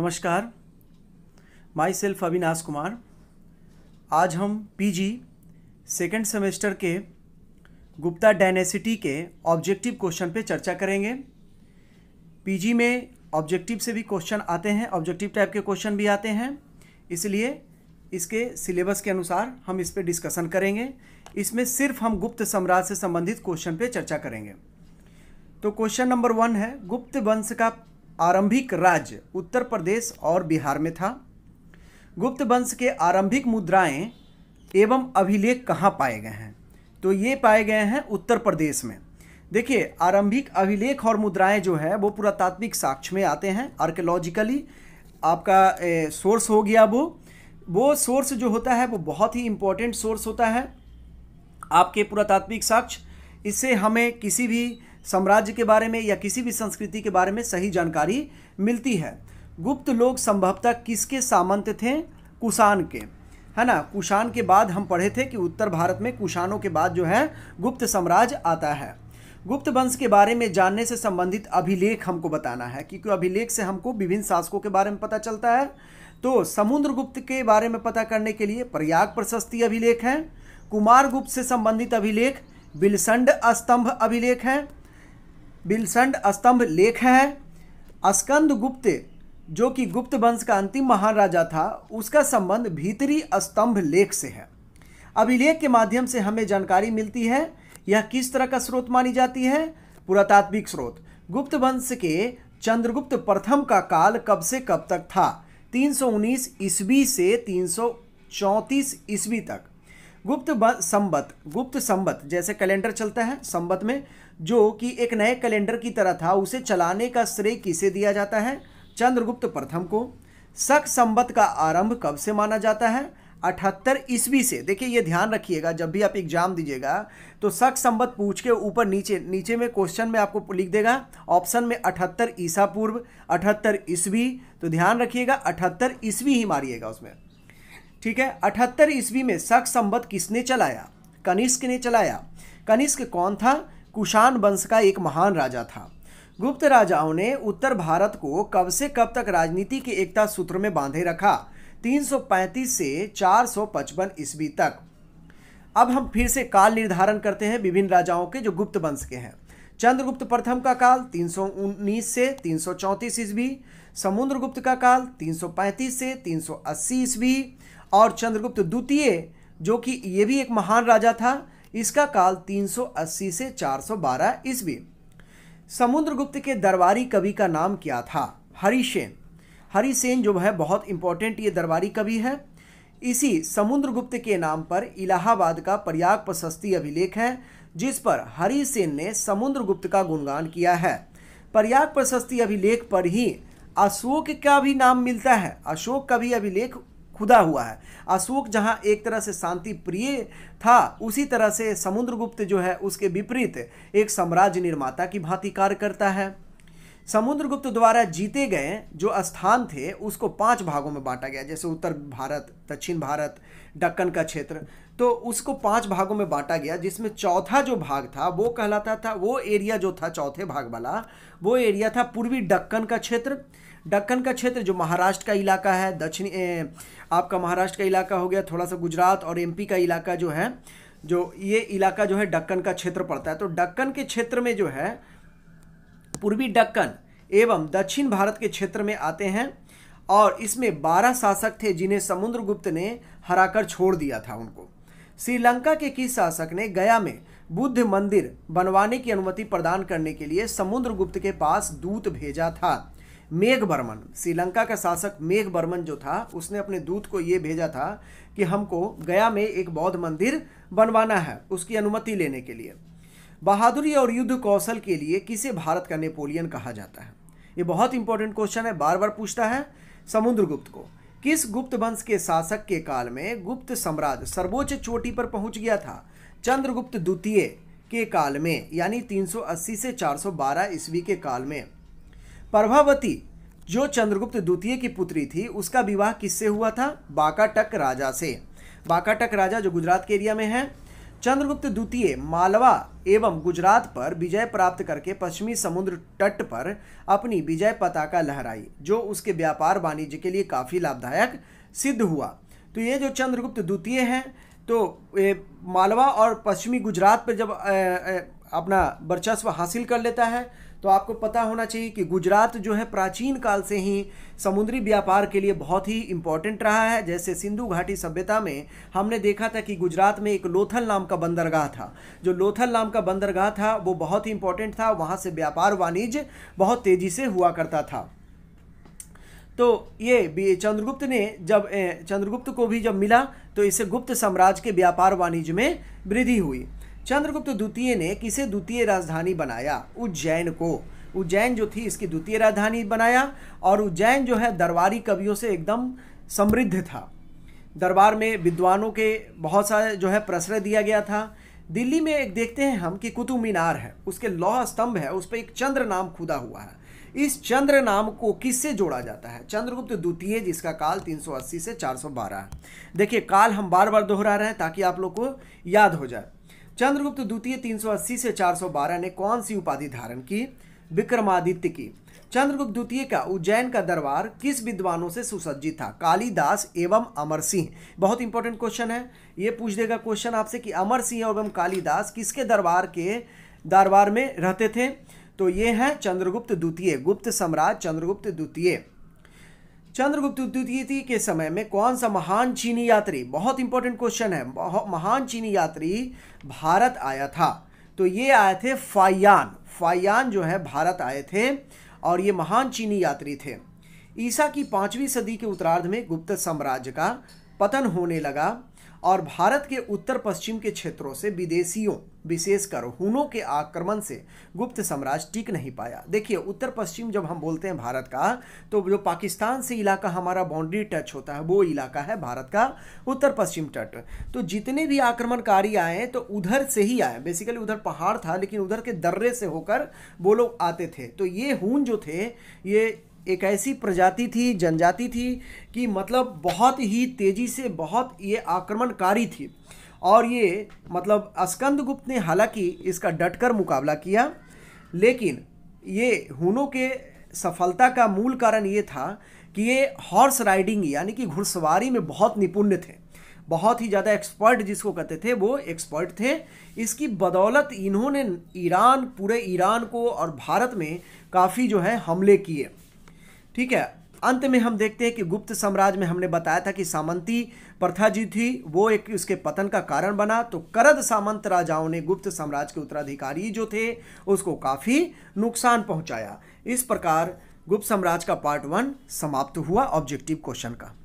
नमस्कार my self Avinash Kumar आज हम पीजी सेकेंड सेमेस्टर के गुप्ता डायनेसिटी के ऑब्जेक्टिव क्वेश्चन पे चर्चा करेंगे पीजी में ऑब्जेक्टिव से भी क्वेश्चन आते हैं ऑब्जेक्टिव टाइप के क्वेश्चन भी आते हैं इसलिए इसके सिलेबस के अनुसार हम इस पर डिस्कशन करेंगे इसमें सिर्फ हम गुप्त सम्राट से संबंधित क्वेश्चन पे चर्चा करेंगे तो क्वेश्चन नंबर वन है गुप्त वंश का आरंभिक राज्य उत्तर प्रदेश और बिहार में था गुप्त वंश के आरंभिक मुद्राएं एवं अभिलेख कहाँ पाए गए हैं तो ये पाए गए हैं उत्तर प्रदेश में देखिए आरंभिक अभिलेख और मुद्राएं जो है वो पुरातात्विक साक्ष्य में आते हैं आर्कोलॉजिकली आपका ए, सोर्स हो गया वो वो सोर्स जो होता है वो बहुत ही इम्पोर्टेंट सोर्स होता है आपके पुरातात्विक साक्ष्य इससे हमें किसी भी साम्राज्य के बारे में या किसी भी संस्कृति के बारे में सही जानकारी मिलती है गुप्त लोग संभवतः किसके सामंत थे कुषाण के है ना कुषाण के बाद हम पढ़े थे कि उत्तर भारत में कुषाणों के बाद जो है गुप्त साम्राज्य आता है गुप्त वंश के बारे में जानने से संबंधित अभिलेख हमको बताना है क्योंकि अभिलेख से हमको विभिन्न शासकों के बारे में पता चलता है तो समुद्रगुप्त के बारे में पता करने के लिए प्रयाग प्रशस्ति अभिलेख है कुमार गुप्त से संबंधित अभिलेख बिलसंड स्तंभ अभिलेख है बिलसंड स्तंभ लेख है अस्कंद गुप्त जो कि गुप्त वंश का अंतिम महाराजा था उसका संबंध भीतरी स्तंभ लेख से है अभिलेख के माध्यम से हमें जानकारी मिलती है यह किस तरह का स्रोत मानी जाती है पुरातात्विक स्रोत गुप्त वंश के चंद्रगुप्त प्रथम का काल कब से कब तक था 319 ईस्वी से 334 ईस्वी तक गुप्त संबत गुप्त संबत जैसे कैलेंडर चलता है संबत में जो कि एक नए कैलेंडर की तरह था उसे चलाने का श्रेय किसे दिया जाता है चंद्रगुप्त प्रथम को शक संबत का आरंभ कब से माना जाता है अठहत्तर ईस्वी से देखिए ये ध्यान रखिएगा जब भी आप एग्जाम दीजिएगा तो शक संबत पूछ के ऊपर नीचे नीचे में क्वेश्चन में आपको लिख देगा ऑप्शन में अठहत्तर ईसा पूर्व अठहत्तर ईस्वी तो ध्यान रखिएगा अठहत्तर ईस्वी ही मारिएगा उसमें ठीक है अठहत्तर ईस्वी में शक संबत किसने चलाया कनिष्क ने चलाया कनिष्क कौन था कुषाण वंश का एक महान राजा था गुप्त राजाओं ने उत्तर भारत को कब से कब तक राजनीति के एकता सूत्र में बांधे रखा 335 से 455 ईस्वी तक अब हम फिर से काल निर्धारण करते हैं विभिन्न राजाओं के जो गुप्त वंश के हैं चंद्रगुप्त प्रथम का काल 319 से 334 ईस्वी समुद्रगुप्त का काल 335 से 380 ईस्वी और चंद्रगुप्त द्वितीय जो कि ये भी एक महान राजा था इसका काल 380 से 412 ईस्वी समुद्रगुप्त के दरबारी कवि का नाम क्या था हरिसेन हरिसेन जो है बहुत इंपॉर्टेंट ये दरबारी कवि है इसी समुद्रगुप्त के नाम पर इलाहाबाद का प्रयाग प्रशस्ति अभिलेख है जिस पर हरिसेन ने समुद्रगुप्त का गुणगान किया है प्रयाग प्रशस्ति अभिलेख पर ही अशोक का भी नाम मिलता है अशोक का भी अभिलेख खुदा हुआ है अशोक जहाँ एक तरह से शांति प्रिय था उसी तरह से समुद्रगुप्त जो है उसके विपरीत एक साम्राज्य निर्माता की भांति कार्य करता है समुद्रगुप्त द्वारा जीते गए जो स्थान थे उसको पांच भागों में बांटा गया जैसे उत्तर भारत दक्षिण भारत डक्कन का क्षेत्र तो उसको पांच भागों में बांटा गया जिसमें चौथा जो भाग था वो कहलाता था वो एरिया जो था चौथे भाग वाला वो एरिया था पूर्वी डक्कन का क्षेत्र दक्कन का क्षेत्र जो महाराष्ट्र का इलाका है दक्षिण आपका महाराष्ट्र का इलाका हो गया थोड़ा सा गुजरात और एमपी का इलाका जो है जो ये इलाका जो है डक्कन का क्षेत्र पड़ता है तो डक्कन के क्षेत्र में जो है पूर्वी डक्कन एवं दक्षिण भारत के क्षेत्र में आते हैं और इसमें बारह शासक थे जिन्हें समुद्रगुप्त ने हराकर छोड़ दिया था उनको श्रीलंका के किस शासक ने गया में बुद्ध मंदिर बनवाने की अनुमति प्रदान करने के लिए समुद्रगुप्त के पास दूत भेजा था मेघ बर्मन श्रीलंका का शासक मेघ बर्मन जो था उसने अपने दूत को ये भेजा था कि हमको गया में एक बौद्ध मंदिर बनवाना है उसकी अनुमति लेने के लिए बहादुरी और युद्ध कौशल के लिए किसे भारत का नेपोलियन कहा जाता है ये बहुत इंपॉर्टेंट क्वेश्चन है बार बार पूछता है समुद्रगुप्त को किस गुप्त वंश के शासक के काल में गुप्त साम्राज्य सर्वोच्च चोटी पर पहुंच गया था चंद्रगुप्त द्वितीय के काल में यानी 380 से 412 ईस्वी के काल में प्रभावती जो चंद्रगुप्त द्वितीय की पुत्री थी उसका विवाह किससे हुआ था बाकाटक राजा से बाकाटक राजा जो गुजरात के एरिया में है चंद्रगुप्त द्वितीय मालवा एवं गुजरात पर विजय प्राप्त करके पश्चिमी समुद्र तट पर अपनी विजय पताका लहराई जो उसके व्यापार वाणिज्य के लिए काफ़ी लाभदायक सिद्ध हुआ तो ये जो चंद्रगुप्त द्वितीय हैं तो मालवा और पश्चिमी गुजरात पर जब अपना वर्चस्व हासिल कर लेता है तो आपको पता होना चाहिए कि गुजरात जो है प्राचीन काल से ही समुद्री व्यापार के लिए बहुत ही इम्पोर्टेंट रहा है जैसे सिंधु घाटी सभ्यता में हमने देखा था कि गुजरात में एक लोथल नाम का बंदरगाह था जो लोथल नाम का बंदरगाह था वो बहुत ही इम्पोर्टेंट था वहाँ से व्यापार वाणिज्य बहुत तेज़ी से हुआ करता था तो ये चंद्रगुप्त ने जब चंद्रगुप्त को भी जब मिला तो इससे गुप्त साम्राज्य के व्यापार वाणिज्य में वृद्धि हुई चंद्रगुप्त द्वितीय ने किसे द्वितीय राजधानी बनाया उज्जैन को उज्जैन जो थी इसकी द्वितीय राजधानी बनाया और उज्जैन जो है दरबारी कवियों से एकदम समृद्ध था दरबार में विद्वानों के बहुत सारे जो है प्रश्रय दिया गया था दिल्ली में एक देखते हैं हम कि कुतुब मीनार है उसके लौह स्तंभ है उस पर एक चंद्र नाम खुदा हुआ है इस चंद्र नाम को किससे जोड़ा जाता है चंद्रगुप्त द्वितीय जिसका काल 380 से 412 है देखिए काल हम बार बार दोहरा रहे हैं ताकि आप लोग को याद हो जाए चंद्रगुप्त द्वितीय 380 से 412 ने कौन सी उपाधि धारण की विक्रमादित्य की चंद्रगुप्त द्वितीय का उज्जैन का दरबार किस विद्वानों से सुसज्जित था कालिदास एवं अमर सिंह बहुत इंपॉर्टेंट क्वेश्चन है ये पूछ देगा क्वेश्चन आपसे कि अमर सिंह एवं कालिदास किसके दरबार के दरबार में रहते थे तो ये हैं चंद्रगुप्त द्वितीय गुप्त सम्राट चंद्रगुप्त द्वितीय चंद्रगुप्त द्वितीय के समय में कौन सा महान चीनी यात्री बहुत इंपॉर्टेंट क्वेश्चन है महान चीनी यात्री भारत आया था तो ये आए थे फायान फायान जो है भारत आए थे और ये महान चीनी यात्री थे ईसा की पांचवी सदी के उत्तरार्ध में गुप्त साम्राज्य का पतन होने लगा और भारत के उत्तर पश्चिम के क्षेत्रों से विदेशियों विशेषकर हुनों के आक्रमण से गुप्त साम्राज्य टिक नहीं पाया देखिए उत्तर पश्चिम जब हम बोलते हैं भारत का तो जो पाकिस्तान से इलाका हमारा बाउंड्री टच होता है वो इलाका है भारत का उत्तर पश्चिम तट तो जितने भी आक्रमणकारी आए तो उधर से ही आए बेसिकली उधर पहाड़ था लेकिन उधर के दर्रे से होकर वो लोग आते थे तो ये हून जो थे ये एक ऐसी प्रजाति थी जनजाति थी कि मतलब बहुत ही तेज़ी से बहुत ये आक्रमणकारी थी और ये मतलब गुप्त ने हालांकि इसका डटकर मुकाबला किया लेकिन ये हुनों के सफलता का मूल कारण ये था कि ये हॉर्स राइडिंग यानी कि घुड़सवारी में बहुत निपुण थे बहुत ही ज़्यादा एक्सपर्ट जिसको कहते थे वो एक्सपर्ट थे इसकी बदौलत इन्होंने ईरान पूरे ईरान को और भारत में काफ़ी जो है हमले किए ठीक है अंत में हम देखते हैं कि गुप्त साम्राज्य में हमने बताया था कि सामंती प्रथा जी थी वो एक उसके पतन का कारण बना तो करद सामंत राजाओं ने गुप्त साम्राज्य के उत्तराधिकारी जो थे उसको काफ़ी नुकसान पहुंचाया इस प्रकार गुप्त साम्राज्य का पार्ट वन समाप्त हुआ ऑब्जेक्टिव क्वेश्चन का